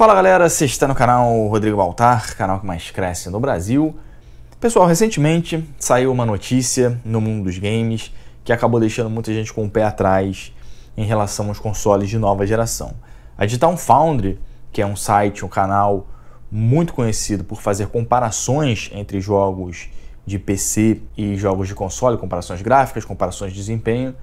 Fala galera, você está no canal Rodrigo Baltar, canal que mais cresce no Brasil. Pessoal, recentemente saiu uma notícia no mundo dos games que acabou deixando muita gente com o pé atrás em relação aos consoles de nova geração. A Digital Foundry, que é um site, um canal muito conhecido por fazer comparações entre jogos de PC e jogos de console, comparações gráficas, comparações de desempenho,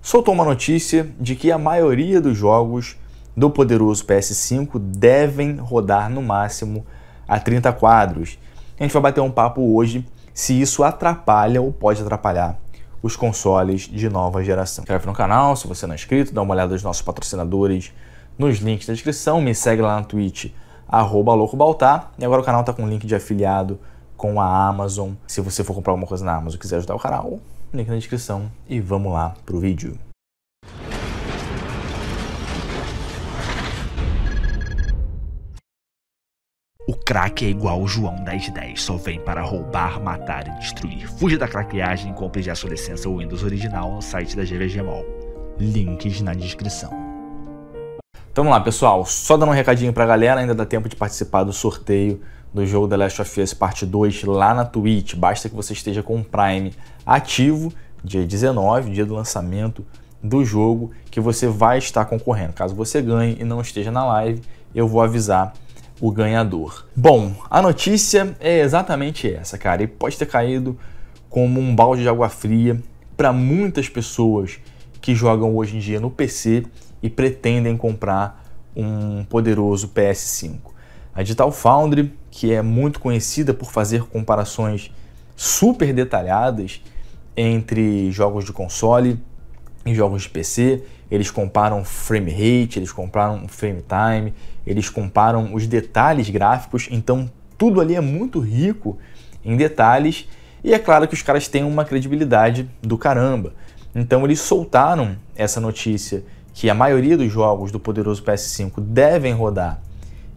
soltou uma notícia de que a maioria dos jogos do poderoso PS5 devem rodar no máximo a 30 quadros. A gente vai bater um papo hoje se isso atrapalha ou pode atrapalhar os consoles de nova geração. Inscreve no canal se você não é inscrito, dá uma olhada nos nossos patrocinadores nos links da descrição, me segue lá na Twitch, arroba loucobaltar, e agora o canal está com link de afiliado com a Amazon, se você for comprar alguma coisa na Amazon e quiser ajudar o canal, link na descrição, e vamos lá para o vídeo. Crack é igual João 1010, só vem para roubar, matar e destruir. Fuja da craqueagem e compre já sua licença Windows original no site da GVG Mall. Links na descrição. Então vamos lá, pessoal. Só dando um recadinho para a galera, ainda dá tempo de participar do sorteio do jogo The Last of Us Parte 2 lá na Twitch. Basta que você esteja com o Prime ativo, dia 19, dia do lançamento do jogo, que você vai estar concorrendo. Caso você ganhe e não esteja na live, eu vou avisar o ganhador. Bom, a notícia é exatamente essa, cara, e pode ter caído como um balde de água fria para muitas pessoas que jogam hoje em dia no PC e pretendem comprar um poderoso PS5. A Digital Foundry, que é muito conhecida por fazer comparações super detalhadas entre jogos de console em jogos de PC, eles comparam frame rate, eles comparam frame time, eles comparam os detalhes gráficos, então tudo ali é muito rico em detalhes e é claro que os caras têm uma credibilidade do caramba. Então eles soltaram essa notícia que a maioria dos jogos do poderoso PS5 devem rodar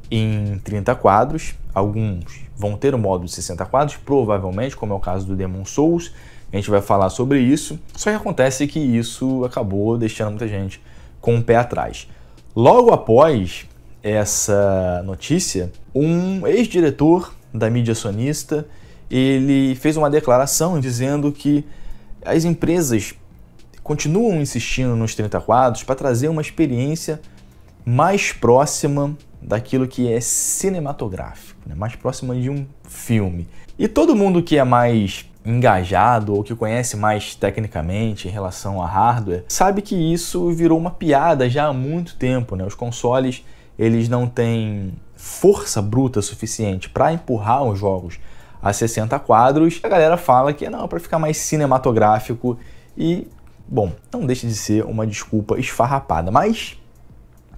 em 30 quadros, alguns vão ter o modo de 60 quadros, provavelmente, como é o caso do Demon Souls, a gente vai falar sobre isso, só que acontece que isso acabou deixando muita gente com o pé atrás. Logo após essa notícia, um ex-diretor da mídia sonista, ele fez uma declaração dizendo que as empresas continuam insistindo nos 30 quadros para trazer uma experiência mais próxima daquilo que é cinematográfico, né? mais próxima de um filme. E todo mundo que é mais engajado ou que conhece mais tecnicamente em relação a hardware, sabe que isso virou uma piada já há muito tempo, né? Os consoles, eles não têm força bruta suficiente para empurrar os jogos a 60 quadros. A galera fala que não, é para ficar mais cinematográfico e bom, não deixa de ser uma desculpa esfarrapada, mas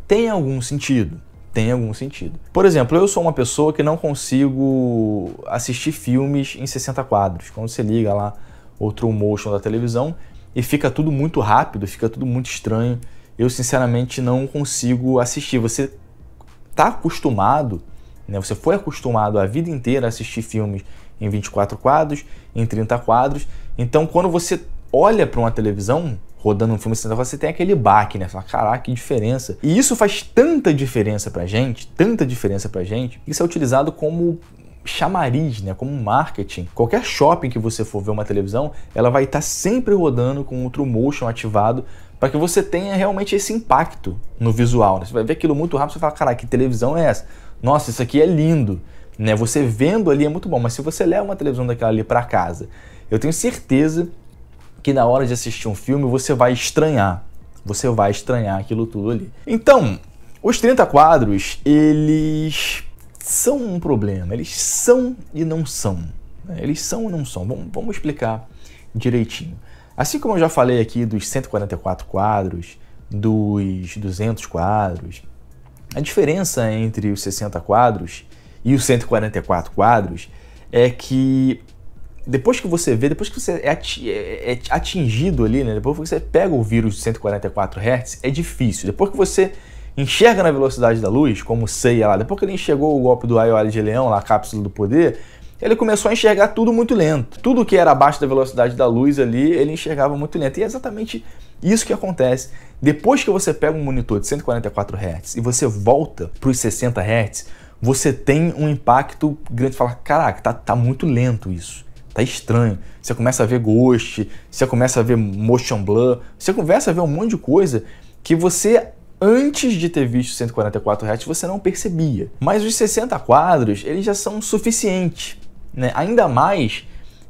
tem algum sentido tem algum sentido. Por exemplo, eu sou uma pessoa que não consigo assistir filmes em 60 quadros. Quando você liga lá outro motion da televisão e fica tudo muito rápido, fica tudo muito estranho. Eu sinceramente não consigo assistir. Você está acostumado, né? Você foi acostumado a vida inteira a assistir filmes em 24 quadros, em 30 quadros. Então, quando você olha para uma televisão, rodando um filme, você tem aquele baque, né? Você fala, caraca, que diferença. E isso faz tanta diferença pra gente, tanta diferença pra gente, isso é utilizado como chamariz, né, como marketing. Qualquer shopping que você for ver uma televisão, ela vai estar tá sempre rodando com outro Motion ativado para que você tenha realmente esse impacto no visual. Né? Você vai ver aquilo muito rápido, você fala, caraca que televisão é essa? Nossa, isso aqui é lindo. Né? Você vendo ali é muito bom, mas se você leva uma televisão daquela ali para casa, eu tenho certeza que na hora de assistir um filme você vai estranhar. Você vai estranhar aquilo tudo ali. Então, os 30 quadros, eles são um problema. Eles são e não são. Né? Eles são e não são. Vamos, vamos explicar direitinho. Assim como eu já falei aqui dos 144 quadros, dos 200 quadros, a diferença entre os 60 quadros e os 144 quadros é que depois que você vê, depois que você é, é, é, é atingido ali, né? Depois que você pega o vírus de 144 Hz, é difícil. Depois que você enxerga na velocidade da luz, como ceia lá, depois que ele enxergou o golpe do Aioali de Leão, lá, a cápsula do poder, ele começou a enxergar tudo muito lento. Tudo que era abaixo da velocidade da luz ali, ele enxergava muito lento. E é exatamente isso que acontece. Depois que você pega um monitor de 144 Hz e você volta para os 60 Hz, você tem um impacto grande. Fala, caraca, tá, tá muito lento isso tá estranho. Você começa a ver ghost, você começa a ver motion blur, você começa a ver um monte de coisa que você antes de ter visto 144 Hz você não percebia. Mas os 60 quadros, eles já são suficientes, né? Ainda mais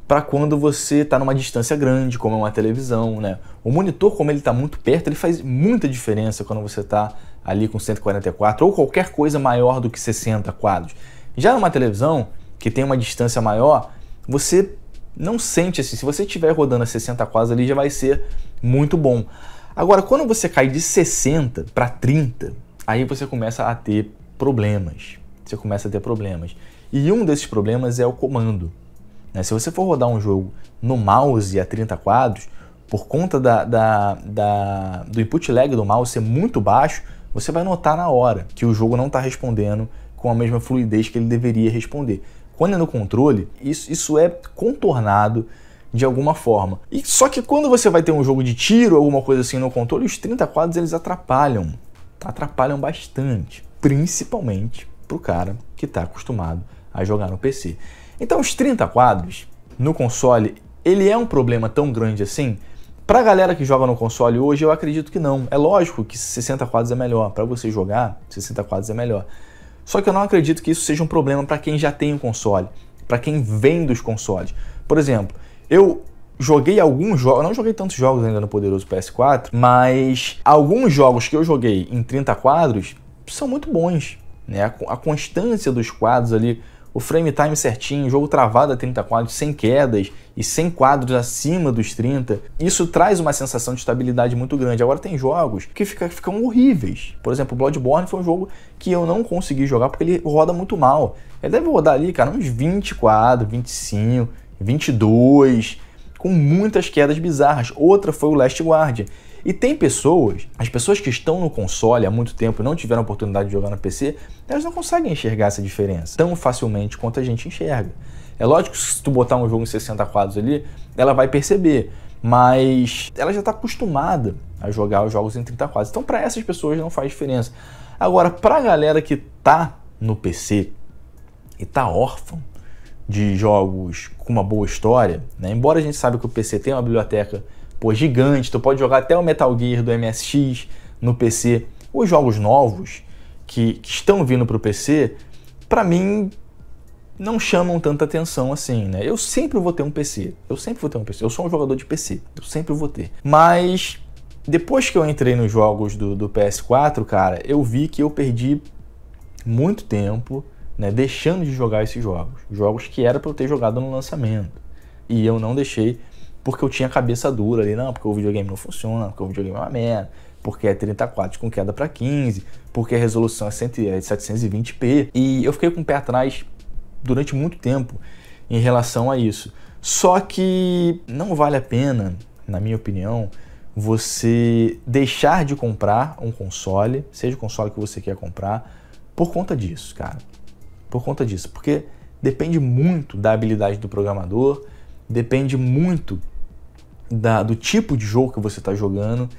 para quando você está numa distância grande, como é uma televisão, né? O monitor, como ele está muito perto, ele faz muita diferença quando você está ali com 144 ou qualquer coisa maior do que 60 quadros. Já numa televisão que tem uma distância maior, você não sente assim. Se você estiver rodando a 60 quadros ali, já vai ser muito bom. Agora, quando você cai de 60 para 30, aí você começa a ter problemas. Você começa a ter problemas. E um desses problemas é o comando. Né? Se você for rodar um jogo no mouse a 30 quadros, por conta da, da, da, do input lag do mouse ser muito baixo, você vai notar na hora que o jogo não está respondendo com a mesma fluidez que ele deveria responder. Quando é no controle, isso, isso é contornado de alguma forma. E só que quando você vai ter um jogo de tiro, alguma coisa assim no controle, os 30 quadros eles atrapalham, atrapalham bastante, principalmente pro cara que está acostumado a jogar no PC. Então os 30 quadros no console, ele é um problema tão grande assim? Pra galera que joga no console hoje, eu acredito que não. É lógico que 60 quadros é melhor, para você jogar, 60 quadros é melhor. Só que eu não acredito que isso seja um problema para quem já tem o um console, para quem vem dos consoles. Por exemplo, eu joguei alguns jogos, não joguei tantos jogos ainda no poderoso PS4, mas alguns jogos que eu joguei em 30 quadros são muito bons, né? A constância dos quadros ali o frame time certinho, jogo travado a 30 quadros, sem quedas e sem quadros acima dos 30, isso traz uma sensação de estabilidade muito grande. Agora tem jogos que fica, ficam horríveis. Por exemplo, Bloodborne foi um jogo que eu não consegui jogar porque ele roda muito mal. Ele deve rodar ali, cara, uns 20 quadros, 25, 22, com muitas quedas bizarras. Outra foi o Last Guardian e tem pessoas, as pessoas que estão no console há muito tempo e não tiveram oportunidade de jogar no PC, elas não conseguem enxergar essa diferença tão facilmente quanto a gente enxerga. É lógico que se tu botar um jogo em 60 quadros ali, ela vai perceber, mas ela já está acostumada a jogar os jogos em 30 quadros. Então para essas pessoas não faz diferença. Agora, para a galera que tá no PC e tá órfão de jogos com uma boa história, né? embora a gente saiba que o PC tem uma biblioteca pô, gigante, tu pode jogar até o Metal Gear do MSX no PC. Os jogos novos que, que estão vindo para o PC, para mim, não chamam tanta atenção assim, né? Eu sempre vou ter um PC, eu sempre vou ter um PC, eu sou um jogador de PC, eu sempre vou ter. Mas depois que eu entrei nos jogos do, do PS4, cara, eu vi que eu perdi muito tempo, né, deixando de jogar esses jogos, jogos que era para eu ter jogado no lançamento. E eu não deixei porque eu tinha cabeça dura ali, não, porque o videogame não funciona, porque o videogame é uma merda, porque é 34 com queda para 15, porque a resolução é 720p. É e eu fiquei com o pé atrás durante muito tempo em relação a isso. Só que não vale a pena, na minha opinião, você deixar de comprar um console, seja o console que você quer comprar, por conta disso, cara. Por conta disso, porque depende muito da habilidade do programador, depende muito da, do tipo de jogo que você está jogando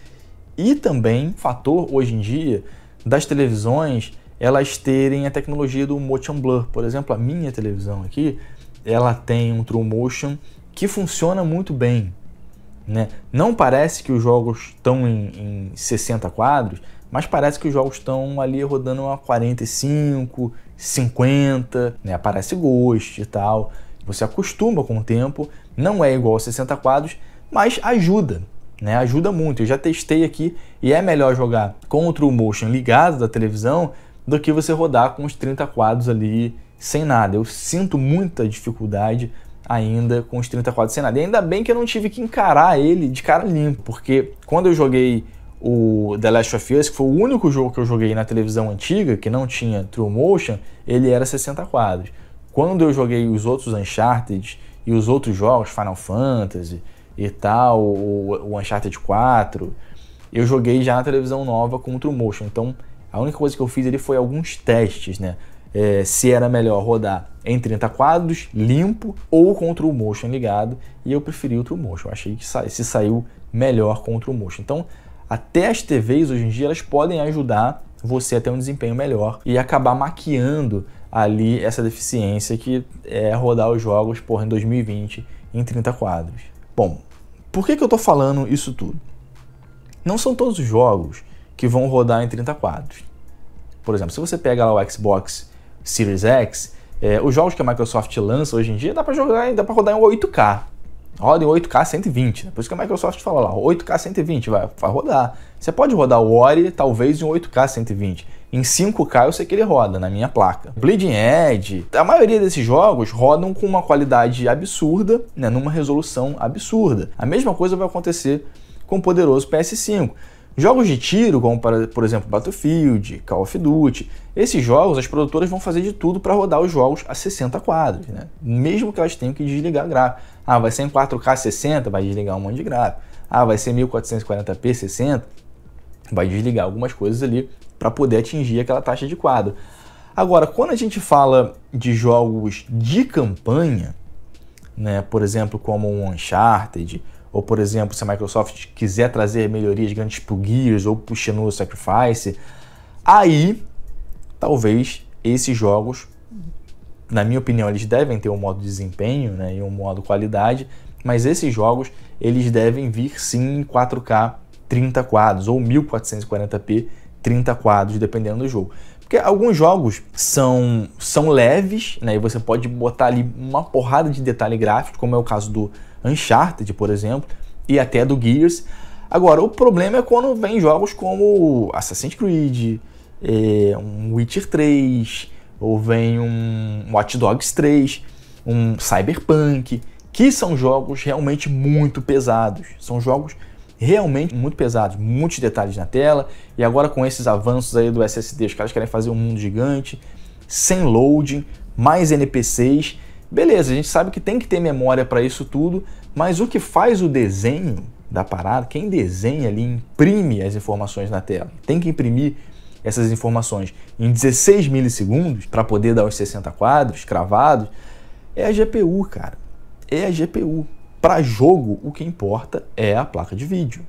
e também fator hoje em dia das televisões elas terem a tecnologia do motion blur. Por exemplo, a minha televisão aqui, ela tem um true motion que funciona muito bem. Né? Não parece que os jogos estão em, em 60 quadros, mas parece que os jogos estão ali rodando a 45, 50, né? aparece ghost e tal. Você acostuma com o tempo, não é igual a 60 quadros, mas ajuda, né? Ajuda muito. Eu já testei aqui e é melhor jogar com o True Motion ligado da televisão do que você rodar com os 30 quadros ali sem nada. Eu sinto muita dificuldade ainda com os 30 quadros sem nada. E ainda bem que eu não tive que encarar ele de cara limpo, porque quando eu joguei o The Last of Us, que foi o único jogo que eu joguei na televisão antiga, que não tinha True Motion, ele era 60 quadros. Quando eu joguei os outros Uncharted e os outros jogos, Final Fantasy, e tal, o, o Uncharted 4. Eu joguei já na televisão nova com o True Motion, então a única coisa que eu fiz ali foi alguns testes, né? É, se era melhor rodar em 30 quadros, limpo, ou com o True Motion ligado, e eu preferi o True Motion, achei que sa se saiu melhor com o True Motion. Então, até as TVs hoje em dia, elas podem ajudar você a ter um desempenho melhor e acabar maquiando ali essa deficiência que é rodar os jogos, porra, em 2020 em 30 quadros. Bom, por que, que eu estou falando isso tudo? Não são todos os jogos que vão rodar em 30 quadros. Por exemplo, se você pega lá o Xbox Series X, é, os jogos que a Microsoft lança hoje em dia dá para jogar, dá para rodar em 8K roda em 8K 120. Né? Por isso que a Microsoft fala lá, 8K 120 vai, vai rodar. Você pode rodar o Ori talvez em 8K 120. Em 5K eu sei que ele roda na minha placa. Bleeding Edge, a maioria desses jogos rodam com uma qualidade absurda, né, numa resolução absurda. A mesma coisa vai acontecer com o poderoso PS5. Jogos de tiro, como para, por exemplo Battlefield, Call of Duty, esses jogos as produtoras vão fazer de tudo para rodar os jogos a 60 quadros, né? mesmo que elas tenham que desligar gráfico. Ah, vai ser em 4K 60, vai desligar um monte de gráfico. Ah, vai ser 1440p 60, vai desligar algumas coisas ali para poder atingir aquela taxa de quadro. Agora, quando a gente fala de jogos de campanha, né, por exemplo, como um Uncharted, ou por exemplo, se a Microsoft quiser trazer melhorias grandes para o Gears ou para o Shenmue Sacrifice, aí talvez esses jogos na minha opinião, eles devem ter um modo desempenho né, e um modo qualidade, mas esses jogos eles devem vir sim em 4K 30 quadros ou 1440p 30 quadros, dependendo do jogo. Porque alguns jogos são, são leves, né, e você pode botar ali uma porrada de detalhe gráfico, como é o caso do Uncharted, por exemplo, e até do Gears. Agora, o problema é quando vem jogos como Assassin's Creed, é, um Witcher 3, ou vem um Watch Dogs 3, um Cyberpunk, que são jogos realmente muito pesados. São jogos realmente muito pesados, muitos detalhes na tela. E agora com esses avanços aí do SSD, os caras querem fazer um mundo gigante, sem loading, mais NPCs. Beleza, a gente sabe que tem que ter memória para isso tudo, mas o que faz o desenho da parada, quem desenha ali imprime as informações na tela. Tem que imprimir essas informações em 16 milissegundos para poder dar os 60 quadros cravados, é a GPU, cara. É a GPU. Para jogo, o que importa é a placa de vídeo.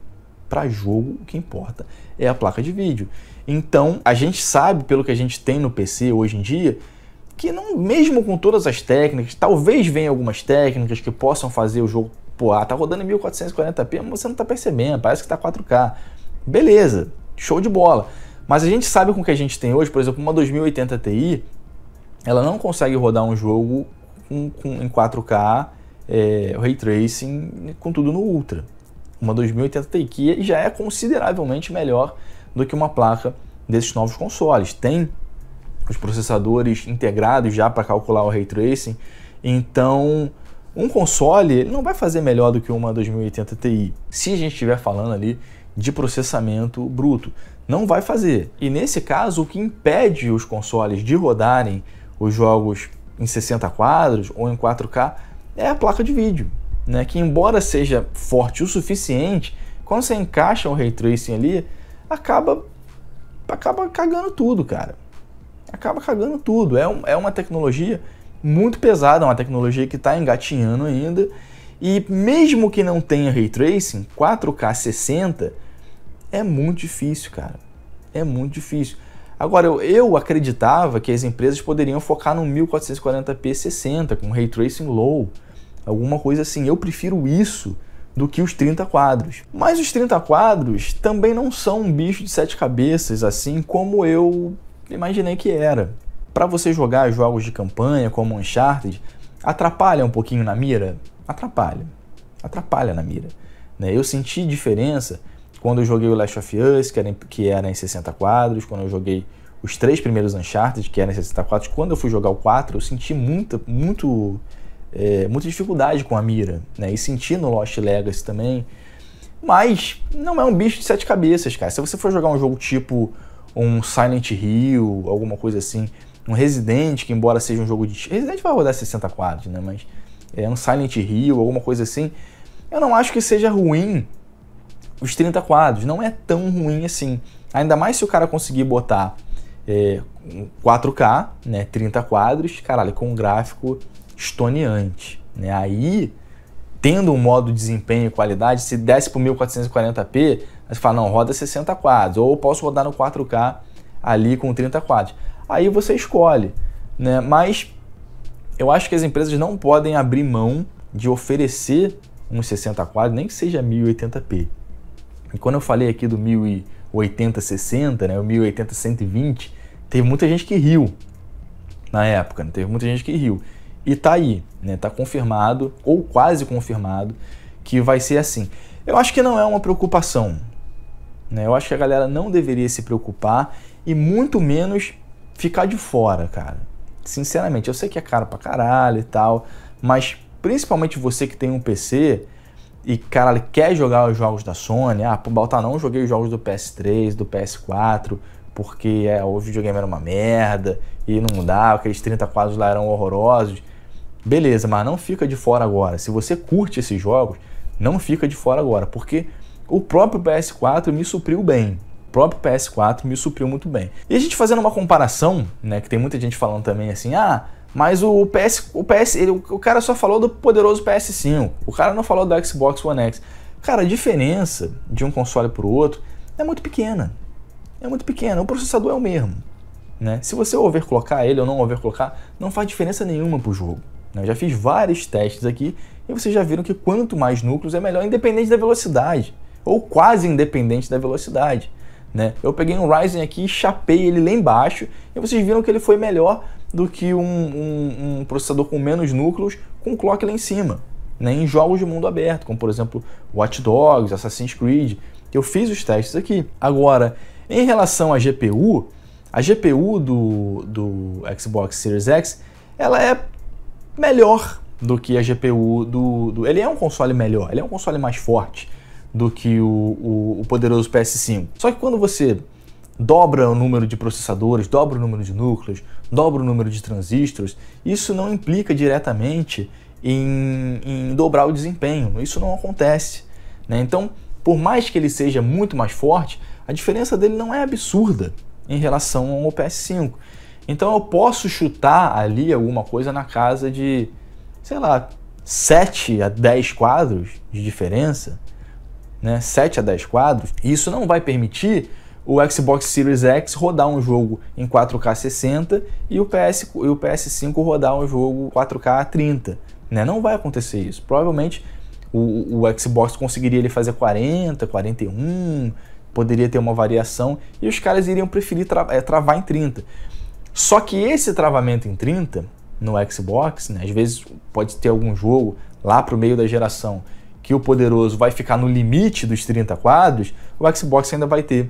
Para jogo, o que importa é a placa de vídeo. Então, a gente sabe, pelo que a gente tem no PC hoje em dia, que não, mesmo com todas as técnicas, talvez venham algumas técnicas que possam fazer o jogo, pô, ah, tá rodando em 1440p, mas você não tá percebendo, parece que tá 4K. Beleza, show de bola. Mas a gente sabe com o que a gente tem hoje, por exemplo, uma 2080 Ti, ela não consegue rodar um jogo com, com, em 4K, é, ray tracing, com tudo no Ultra. Uma 2080 Ti que já é consideravelmente melhor do que uma placa desses novos consoles. Tem os processadores integrados já para calcular o ray tracing, então um console não vai fazer melhor do que uma 2080 Ti. Se a gente estiver falando ali de processamento bruto. Não vai fazer. E nesse caso, o que impede os consoles de rodarem os jogos em 60 quadros ou em 4K é a placa de vídeo, né? que embora seja forte o suficiente, quando você encaixa um ray tracing ali, acaba acaba cagando tudo, cara. Acaba cagando tudo. É, um, é uma tecnologia muito pesada, é uma tecnologia que está engatinhando ainda. E mesmo que não tenha ray tracing, 4K 60 é muito difícil, cara. É muito difícil. Agora, eu, eu acreditava que as empresas poderiam focar no 1440p 60, com ray tracing low, alguma coisa assim. Eu prefiro isso do que os 30 quadros. Mas os 30 quadros também não são um bicho de sete cabeças, assim como eu imaginei que era. Para você jogar jogos de campanha como Uncharted, atrapalha um pouquinho na mira? Atrapalha. Atrapalha na mira. Né? Eu senti diferença quando eu joguei o Last of Us, que era, em, que era em 60 quadros, quando eu joguei os três primeiros Uncharted, que era em 60 quadros, quando eu fui jogar o 4, eu senti muita, muito, é, muita dificuldade com a mira, né? E senti no Lost Legacy também. Mas não é um bicho de sete cabeças, cara. Se você for jogar um jogo tipo um Silent Hill, alguma coisa assim, um Resident, que embora seja um jogo de. Resident vai rodar 60 quadros, né? Mas é um Silent Hill, alguma coisa assim. Eu não acho que seja ruim os 30 quadros. Não é tão ruim assim. Ainda mais se o cara conseguir botar é, 4K, né, 30 quadros, caralho, com um gráfico estoneante. Né? Aí, tendo um modo de desempenho e qualidade, se desce para 1440p, você fala, não, roda 60 quadros, ou eu posso rodar no 4K ali com 30 quadros. Aí você escolhe, né? Mas eu acho que as empresas não podem abrir mão de oferecer uns 60 quadros, nem que seja 1080p. E quando eu falei aqui do 1080-60, né, o 1080-120, teve muita gente que riu na época, né? teve muita gente que riu. E tá aí, né? Tá confirmado, ou quase confirmado, que vai ser assim. Eu acho que não é uma preocupação. Né? Eu acho que a galera não deveria se preocupar e muito menos ficar de fora, cara. Sinceramente, eu sei que é caro pra caralho e tal, mas principalmente você que tem um PC, e, cara, quer jogar os jogos da Sony, ah, Baltar, não joguei os jogos do PS3, do PS4, porque é, o videogame era uma merda e não mudava, aqueles 30 quadros lá eram horrorosos. Beleza, mas não fica de fora agora. Se você curte esses jogos, não fica de fora agora, porque o próprio PS4 me supriu bem. O próprio PS4 me supriu muito bem. E a gente fazendo uma comparação, né, que tem muita gente falando também assim, ah, mas o PS, o PS, ele, o cara só falou do poderoso PS5. O cara não falou do Xbox One X. Cara, a diferença de um console para o outro é muito pequena. É muito pequena. O processador é o mesmo. Né? Se você overclockar ele ou não overclockar, não faz diferença nenhuma para o jogo. Né? Eu já fiz vários testes aqui e vocês já viram que quanto mais núcleos é melhor, independente da velocidade. Ou quase independente da velocidade né? Eu peguei um Ryzen aqui, chapei ele lá embaixo e vocês viram que ele foi melhor do que um, um, um processador com menos núcleos com clock lá em cima, né? Em jogos de mundo aberto, como por exemplo Watch Dogs, Assassin's Creed. Eu fiz os testes aqui. Agora, em relação à GPU, a GPU do, do Xbox Series X, ela é melhor do que a GPU do, do... Ele é um console melhor, ele é um console mais forte do que o, o, o poderoso PS5. Só que quando você dobra o número de processadores, dobra o número de núcleos, dobra o número de transistores, isso não implica diretamente em, em dobrar o desempenho. Isso não acontece. Né? Então, por mais que ele seja muito mais forte, a diferença dele não é absurda em relação ao PS5. Então eu posso chutar ali alguma coisa na casa de, sei lá, 7 a 10 quadros de diferença né, 7 a 10 quadros, e isso não vai permitir o Xbox Series X rodar um jogo em 4K 60 e o, PS, e o PS5 rodar um jogo 4K 30. Né? Não vai acontecer isso. Provavelmente o, o Xbox conseguiria ele fazer 40, 41, poderia ter uma variação, e os caras iriam preferir tra é, travar em 30. Só que esse travamento em 30 no Xbox, né, às vezes pode ter algum jogo lá para o meio da geração que o poderoso vai ficar no limite dos 30 quadros, o Xbox ainda vai ter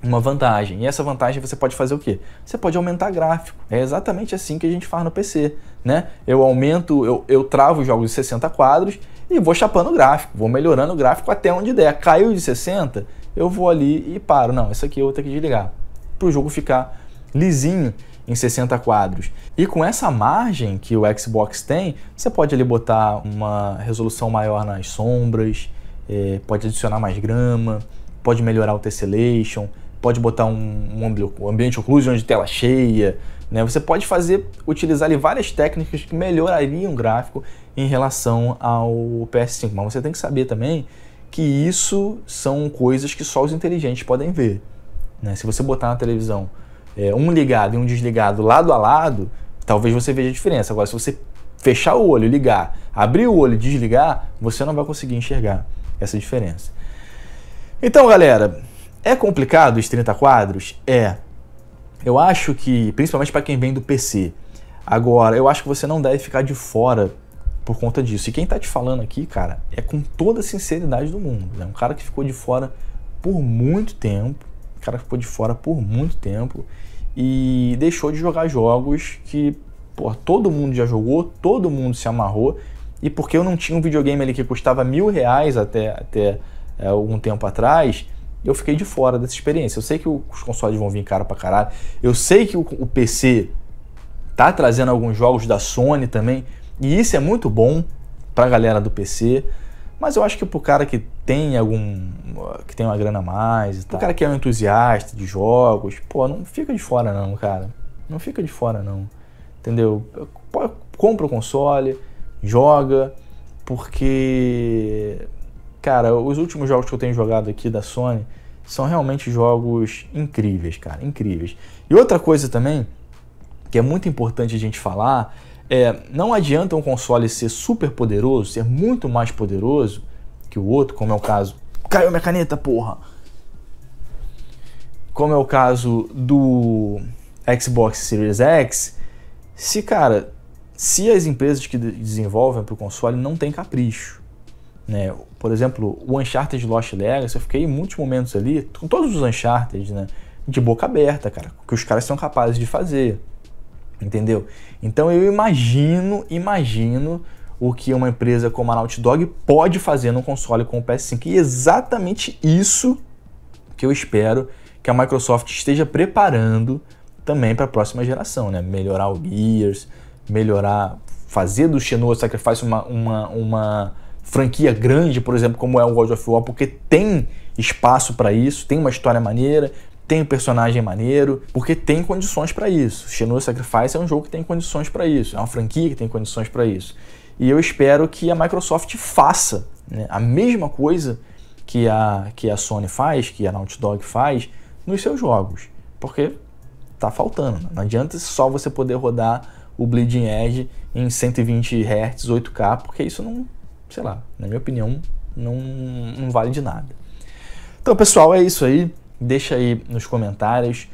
uma vantagem. E essa vantagem você pode fazer o quê? Você pode aumentar gráfico. É exatamente assim que a gente faz no PC, né? Eu aumento, eu, eu travo os jogos de 60 quadros e vou chapando o gráfico, vou melhorando o gráfico até onde der. Caiu de 60, eu vou ali e paro. Não, isso aqui eu vou ter que desligar. Para o jogo ficar lisinho em 60 quadros. E com essa margem que o Xbox tem, você pode ali botar uma resolução maior nas sombras, é, pode adicionar mais grama, pode melhorar o tessellation, pode botar um, um ambiente occlusion de tela cheia, né? Você pode fazer, utilizar ali várias técnicas que melhorariam o gráfico em relação ao PS5, mas você tem que saber também que isso são coisas que só os inteligentes podem ver. Né? Se você botar na televisão é, um ligado e um desligado lado a lado, talvez você veja a diferença. Agora, se você fechar o olho, ligar, abrir o olho e desligar, você não vai conseguir enxergar essa diferença. Então, galera, é complicado os 30 quadros? É. Eu acho que, principalmente para quem vem do PC. Agora, eu acho que você não deve ficar de fora por conta disso. E quem está te falando aqui, cara, é com toda a sinceridade do mundo. É né? um cara que ficou de fora por muito tempo o cara ficou de fora por muito tempo e deixou de jogar jogos que pô, todo mundo já jogou, todo mundo se amarrou. E porque eu não tinha um videogame ali que custava mil reais até, até é, algum tempo atrás, eu fiquei de fora dessa experiência. Eu sei que os consoles vão vir caro pra caralho. Eu sei que o, o PC tá trazendo alguns jogos da Sony também. E isso é muito bom pra galera do PC. Mas eu acho que pro cara que tem algum. que tem uma grana a mais, pro cara que é um entusiasta de jogos, pô, não fica de fora não, cara. Não fica de fora não. Entendeu? Compra o console, joga, porque. Cara, os últimos jogos que eu tenho jogado aqui da Sony são realmente jogos incríveis, cara, incríveis. E outra coisa também que é muito importante a gente falar é, não adianta um console ser super poderoso, ser muito mais poderoso que o outro, como é o caso. Caiu minha caneta, porra! Como é o caso do Xbox Series X, se, cara, se as empresas que desenvolvem para o console não tem capricho. Né? Por exemplo, o Uncharted Lost Legacy, eu fiquei em muitos momentos ali, com todos os Uncharted, né? de boca aberta, cara, o que os caras são capazes de fazer. Entendeu? Então eu imagino, imagino o que uma empresa como a Naughty Dog pode fazer no console com o PS5. E é exatamente isso que eu espero que a Microsoft esteja preparando também para a próxima geração, né? Melhorar o Gears, melhorar, fazer do Xenoa Sacrifice uma, uma, uma franquia grande, por exemplo, como é o God of War, porque tem espaço para isso, tem uma história maneira, tem um personagem maneiro, porque tem condições para isso. Shenmue Sacrifice é um jogo que tem condições para isso, é uma franquia que tem condições para isso. E eu espero que a Microsoft faça né, a mesma coisa que a, que a Sony faz, que a Naughty Dog faz, nos seus jogos. Porque tá faltando. Né? Não adianta só você poder rodar o Bleeding Edge em 120 Hz, 8K, porque isso não, sei lá, na minha opinião, não, não vale de nada. Então, pessoal, é isso aí. Deixa aí nos comentários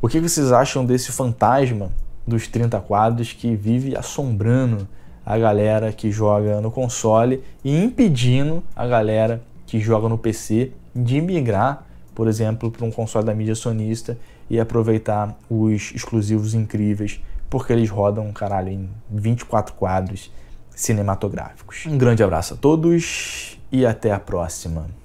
o que vocês acham desse fantasma dos 30 quadros que vive assombrando a galera que joga no console e impedindo a galera que joga no PC de migrar, por exemplo, para um console da mídia sonista e aproveitar os exclusivos incríveis, porque eles rodam, caralho, em 24 quadros cinematográficos. Um grande abraço a todos e até a próxima.